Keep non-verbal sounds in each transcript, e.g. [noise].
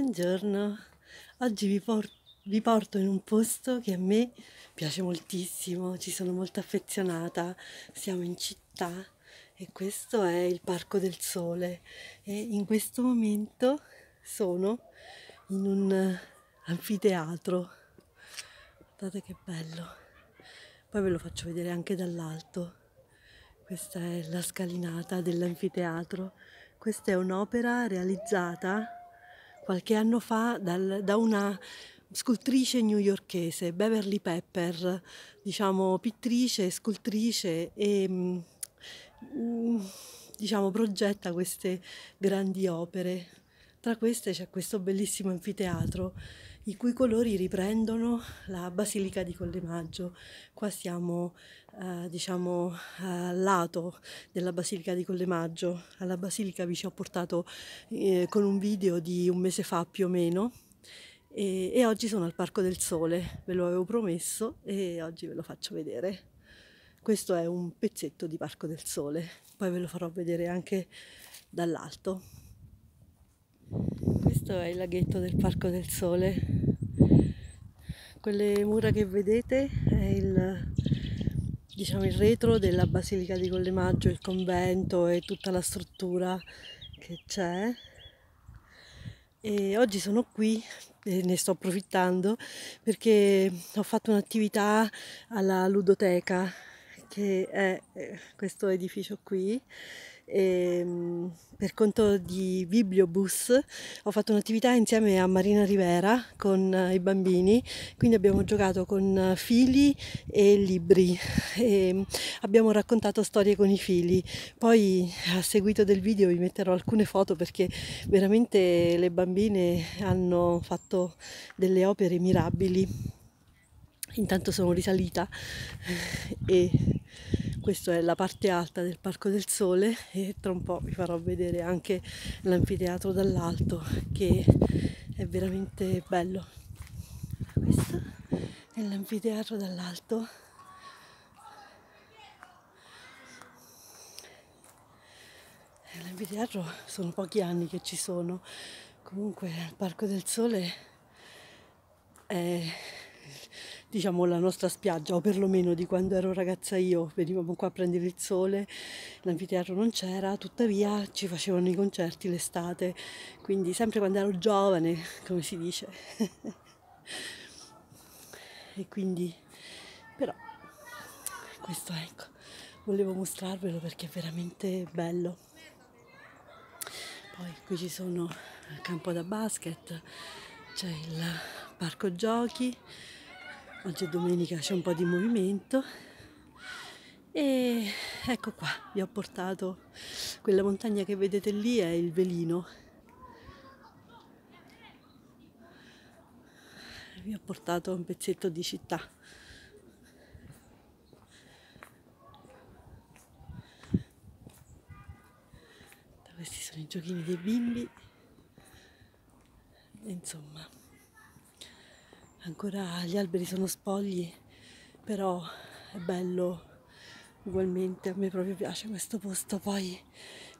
buongiorno. Oggi vi, por vi, porto in un posto che a me piace moltissimo, ci sono molto affezionata, siamo in città e questo è il Parco del Sole e in questo momento sono in un anfiteatro. Guardate che bello. Poi ve lo faccio vedere anche dall'alto. Questa è la scalinata dell'anfiteatro. Questa è un'opera realizzata qualche anno fa dal, da una scultrice newyorchese, Beverly Pepper, diciamo pittrice, scultrice e mm, diciamo, progetta queste grandi opere. Tra queste c'è questo bellissimo anfiteatro i cui colori riprendono la Basilica di Collemaggio. Qua siamo, eh, diciamo, al lato della Basilica di Collemaggio. Alla Basilica vi ci ho portato eh, con un video di un mese fa più o meno. E, e oggi sono al Parco del Sole, ve lo avevo promesso e oggi ve lo faccio vedere. Questo è un pezzetto di Parco del Sole, poi ve lo farò vedere anche dall'alto. Questo è il laghetto del Parco del Sole. Quelle mura che vedete è il, diciamo, il retro della Basilica di Collemaggio, il convento e tutta la struttura che c'è. E oggi sono qui e ne sto approfittando perché ho fatto un'attività alla ludoteca che è eh, questo edificio qui. E, ehm, per conto di Bibliobus ho fatto un'attività insieme a Marina Rivera con eh, i bambini, quindi abbiamo giocato con eh, fili e libri e ehm, abbiamo raccontato storie con i fili. Poi a seguito del video vi metterò alcune foto perché veramente le bambine hanno fatto delle opere mirabili. Intanto sono risalita e questa è la parte alta del Parco del Sole e tra un po' vi farò vedere anche l'anfiteatro dall'alto che è veramente bello. Questo è l'anfiteatro dall'alto. Eh, l'anfiteatro sono pochi anni che ci sono, comunque il Parco del Sole è diciamo, la nostra spiaggia, o perlomeno di quando ero ragazza io, venivamo qua a prendere il sole, l'anfiteatro non c'era, tuttavia ci facevano i concerti l'estate, quindi sempre quando ero giovane, [laughs] come si dice. [laughs] e quindi, però, questo ecco, volevo mostrarvelo perché è veramente bello. Poi qui ci sono il campo da basket, c'è il parco giochi, Oggi è domenica, c'è un po' di movimento e ecco qua, vi ho portato quella montagna che vedete lì è il Velino. Vi ho portato un pezzetto di città. Questi sono i giochini dei bimbi. Insomma ancora gli alberi sono spogli però è bello ugualmente a me proprio piace questo posto poi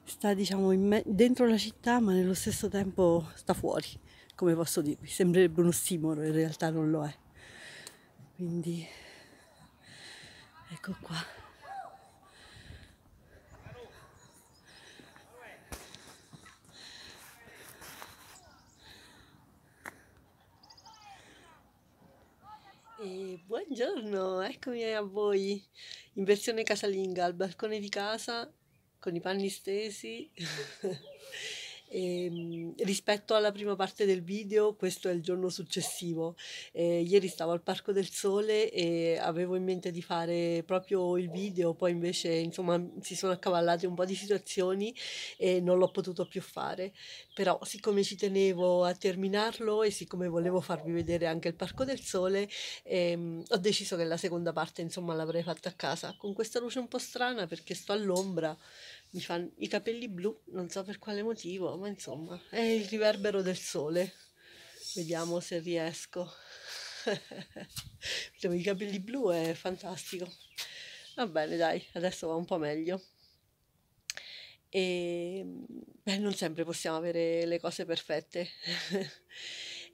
sta diciamo dentro la città ma nello stesso tempo sta fuori come posso dirvi sembrerebbe uno stimolo in realtà non lo è quindi ecco qua Buongiorno, eccomi a voi in versione casalinga al balcone di casa con i panni stesi. [laughs] E, ehm, rispetto alla prima parte del video, questo è il giorno successivo. E, eh, ieri stavo al Parco del Sole e avevo in mente di fare proprio il video, poi invece insomma si sono accavallate un po' di situazioni e non l'ho potuto più fare. Però siccome ci tenevo a terminarlo e siccome volevo farvi vedere anche il Parco del Sole, ehm, ho deciso che la seconda parte insomma l'avrei fatta a casa con questa luce un po' strana perché sto all'ombra mi fanno i capelli blu, non so per quale motivo, ma insomma, è il riverbero del sole. Vediamo se riesco. [laughs] I capelli blu è fantastico. Va bene, dai, adesso va un po' meglio. E ehm, beh, non sempre possiamo avere le cose perfette. [laughs]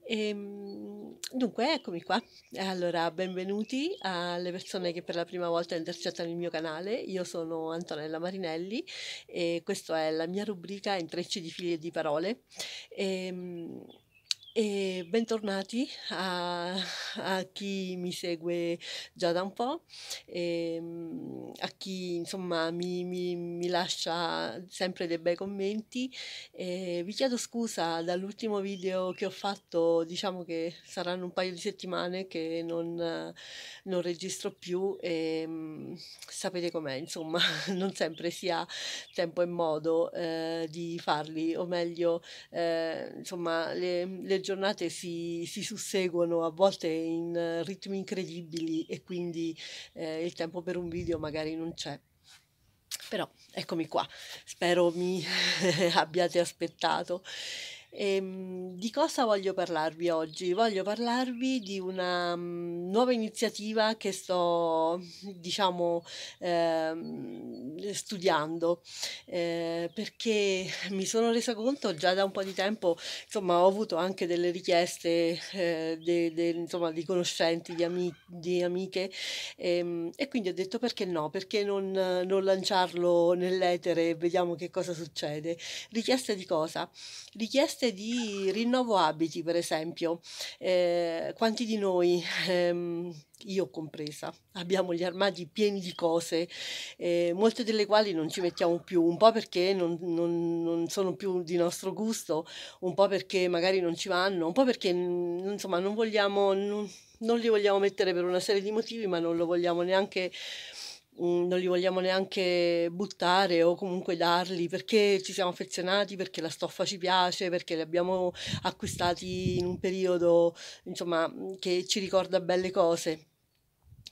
E, ehm, dunque, eccomi qua. Allora, benvenuti alle persone che per la prima volta intercettano il mio canale. Io sono Antonella Marinelli e questa è la mia rubrica Intrecci di fili e di parole. E, ehm, e bentornati a, a, chi mi segue già da un po', e, ehm, a chi insomma mi, mi, mi, lascia sempre dei bei commenti. E vi chiedo scusa dall'ultimo video che ho fatto, diciamo che saranno un paio di settimane che non, non registro più e ehm, sapete com'è, insomma [laughs] non sempre si ha tempo e modo eh, di farli, o meglio eh, insomma le, le giornate si, si susseguono a volte in eh, ritmi incredibili e quindi eh, il tempo per un video magari non c'è. Però eccomi qua, spero mi [laughs] abbiate aspettato. Ehm, di cosa voglio parlarvi oggi? Voglio parlarvi di una mh, mm, nuova iniziativa che sto, diciamo, ehm, studiando eh, perché mi sono resa conto già da un po' di tempo, insomma, ho avuto anche delle richieste eh, de, de, insomma, di conoscenti, di, ami, di amiche ehm, e quindi ho detto perché no, perché non, non lanciarlo nell'etere e vediamo che cosa succede. Richieste di cosa? Richieste parte di rinnovo abiti, per esempio, eh, quanti di noi, ehm, io compresa, abbiamo gli armadi pieni di cose, eh, molte delle quali non ci mettiamo più, un po' perché non, non, non, sono più di nostro gusto, un po' perché magari non ci vanno, un po' perché mm, insomma non vogliamo, non, non li vogliamo mettere per una serie di motivi, ma non lo vogliamo neanche Mm, non li vogliamo neanche buttare o comunque darli perché ci siamo affezionati, perché la stoffa ci piace, perché li abbiamo acquistati in un periodo insomma, che ci ricorda belle cose.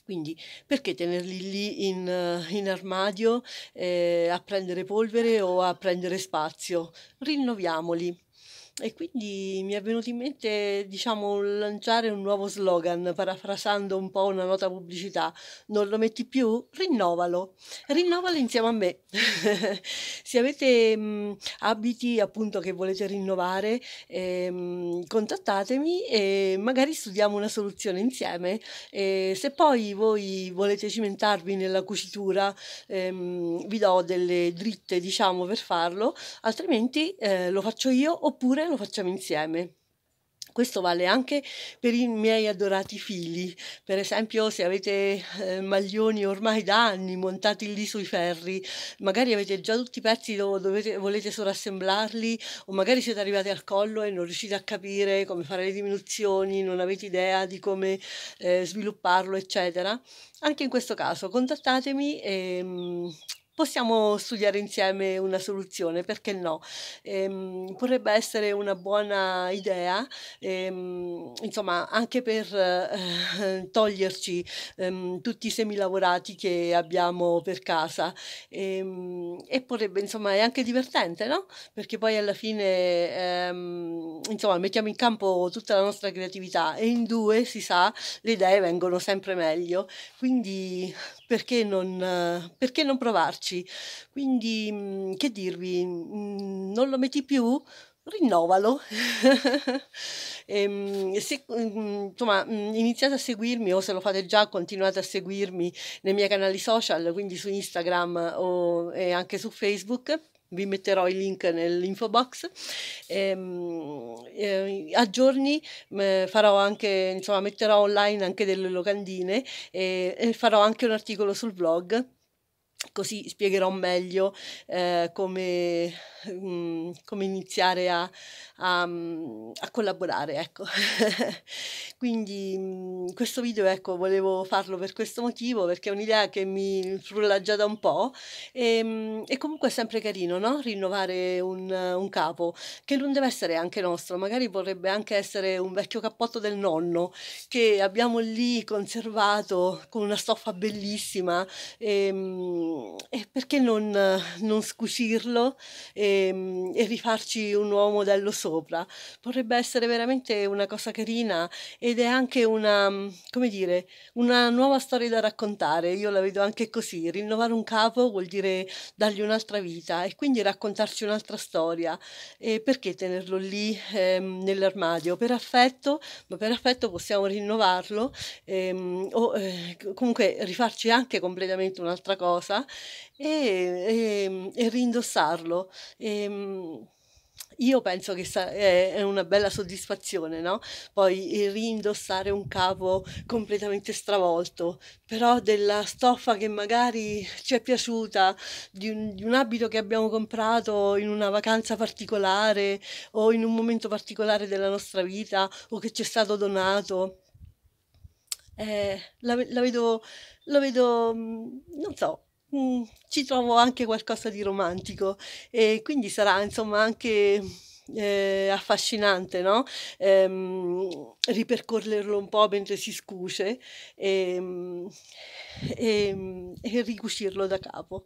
Quindi perché tenerli lì in, in armadio eh, a prendere polvere o a prendere spazio? Rinnoviamoli. E quindi mi è venuto in mente, diciamo, lanciare un nuovo slogan, parafrasando un po' una nota pubblicità. Non lo metti più? Rinnovalo. Rinnovalo insieme a me. [laughs] Se avete mh, mm, abiti appunto che volete rinnovare, eh, mh, contattatemi e magari studiamo una soluzione insieme. E se poi voi volete cimentarvi nella cucitura, ehm, vi do delle dritte, diciamo, per farlo, altrimenti eh, lo faccio io oppure piacere cioè, lo facciamo insieme. Questo vale anche per i miei adorati figli, per esempio se avete eh, maglioni ormai da anni montati lì sui ferri, magari avete già tutti i pezzi dove dovete, volete sovrassemblarli o magari siete arrivati al collo e non riuscite a capire come fare le diminuzioni, non avete idea di come eh, svilupparlo, eccetera. Anche in questo caso contattatemi e mh, mm, possiamo studiare insieme una soluzione, perché no? Ehm, potrebbe essere una buona idea, ehm, insomma, anche per eh, toglierci ehm, tutti i semilavorati che abbiamo per casa ehm, e potrebbe, insomma, è anche divertente, no? Perché poi alla fine, ehm, insomma, mettiamo in campo tutta la nostra creatività e in due, si sa, le idee vengono sempre meglio. Quindi perché non, eh, perché non provarci? Quindi, mm, che dirvi, mm, non lo metti più? rinnovalo. [laughs] e, ehm, se, mm, insomma, iniziate a seguirmi o se lo fate già, continuate a seguirmi nei miei canali social, quindi su Instagram o, e anche su Facebook vi metterò il link nell'info box. Ehm, eh, a giorni eh, farò anche, insomma, metterò online anche delle locandine e, eh, e farò anche un articolo sul blog Così spiegherò meglio eh, come, mh, mm, come, iniziare a, a, mm, a collaborare. Ecco. [laughs] Quindi mm, questo video ecco, volevo farlo per questo motivo, perché è un'idea che mi frulla già da un po' e, e comunque è sempre carino no? rinnovare un, un, capo, che non deve essere anche nostro, magari vorrebbe anche essere un vecchio cappotto del nonno che abbiamo lì conservato con una stoffa bellissima. E, e perché non, non scucirlo e, ehm, e, rifarci un nuovo modello sopra? Potrebbe essere veramente una cosa carina ed è anche una, come dire, una nuova storia da raccontare. Io la vedo anche così. Rinnovare un capo vuol dire dargli un'altra vita e quindi raccontarci un'altra storia. E perché tenerlo lì ehm, nell'armadio? Per affetto, ma per affetto possiamo rinnovarlo ehm, o eh, comunque rifarci anche completamente un'altra cosa e, ehm, e, e rindossarlo. E, ehm, io penso che sa- è una bella soddisfazione, no? Poi eh, rindossare un capo completamente stravolto, però della stoffa che magari ci è piaciuta, di un, di un, abito che abbiamo comprato in una vacanza particolare o in un momento particolare della nostra vita o che ci è stato donato. Eh, la, la, vedo, la vedo, mm, non so, mh, mm, ci trovo anche qualcosa di romantico e quindi sarà insomma anche eh, affascinante, no? Ehm, ripercorrerlo un po' mentre si scuce e, ehm, e, ehm, e ricucirlo da capo.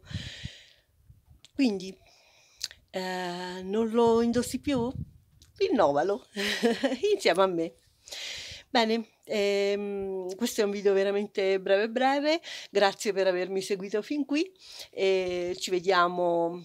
Quindi eh, non lo indossi più? Rinnovalo [laughs] insieme a me. Bene. Ehm, questo è un video veramente breve breve, grazie per avermi seguito fin qui e ci vediamo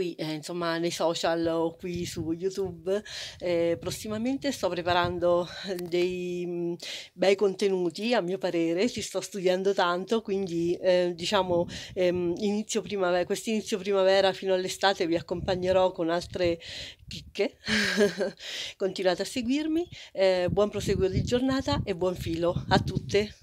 qui eh, insomma nei social o qui su YouTube. Eh, prossimamente sto preparando eh, dei mm, bei contenuti, a mio parere, ci sto studiando tanto, quindi eh, diciamo ehm, inizio primavera, quest'inizio primavera fino all'estate vi accompagnerò con altre chicche. [laughs] Continuate a seguirmi, eh, buon proseguo di giornata e buon filo a tutte.